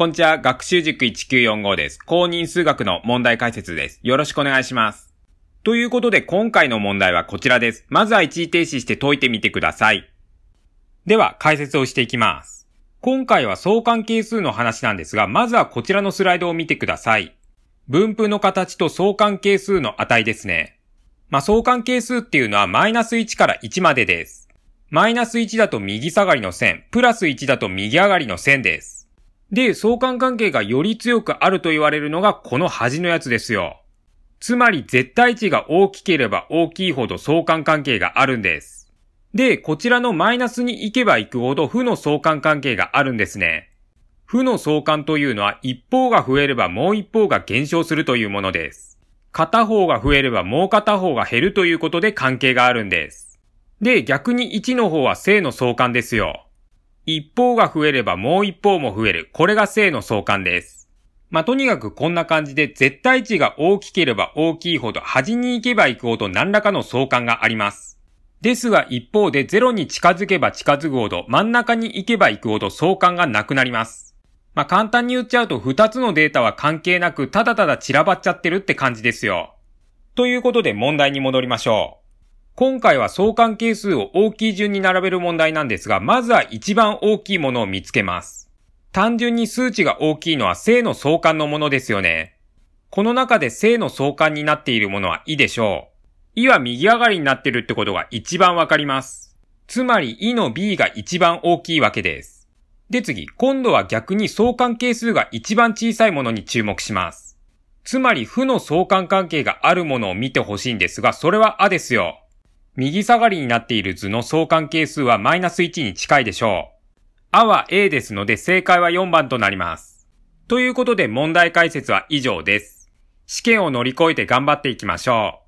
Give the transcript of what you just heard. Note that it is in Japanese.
こんにちは、学習塾1945です。公認数学の問題解説です。よろしくお願いします。ということで、今回の問題はこちらです。まずは一時停止して解いてみてください。では、解説をしていきます。今回は相関係数の話なんですが、まずはこちらのスライドを見てください。分布の形と相関係数の値ですね。まあ、相関係数っていうのはマイナス1から1までです。マイナス1だと右下がりの線、プラス1だと右上がりの線です。で、相関関係がより強くあると言われるのがこの端のやつですよ。つまり絶対値が大きければ大きいほど相関関係があるんです。で、こちらのマイナスに行けば行くほど負の相関関係があるんですね。負の相関というのは一方が増えればもう一方が減少するというものです。片方が増えればもう片方が減るということで関係があるんです。で、逆に1の方は正の相関ですよ。一方が増えればもう一方も増える。これが正の相関です。まあ、とにかくこんな感じで絶対値が大きければ大きいほど端に行けば行くほど何らかの相関があります。ですが一方でゼロに近づけば近づくほど真ん中に行けば行くほど相関がなくなります。まあ、簡単に言っちゃうと二つのデータは関係なくただただ散らばっちゃってるって感じですよ。ということで問題に戻りましょう。今回は相関係数を大きい順に並べる問題なんですが、まずは一番大きいものを見つけます。単純に数値が大きいのは正の相関のものですよね。この中で正の相関になっているものは「い」でしょう。「い」は右上がりになっているってことが一番わかります。つまり「い」の B が一番大きいわけです。で次、今度は逆に相関係数が一番小さいものに注目します。つまり負の相関関係があるものを見てほしいんですが、それは「あ」ですよ。右下がりになっている図の相関係数はマイナス1に近いでしょう。あは A ですので正解は4番となります。ということで問題解説は以上です。試験を乗り越えて頑張っていきましょう。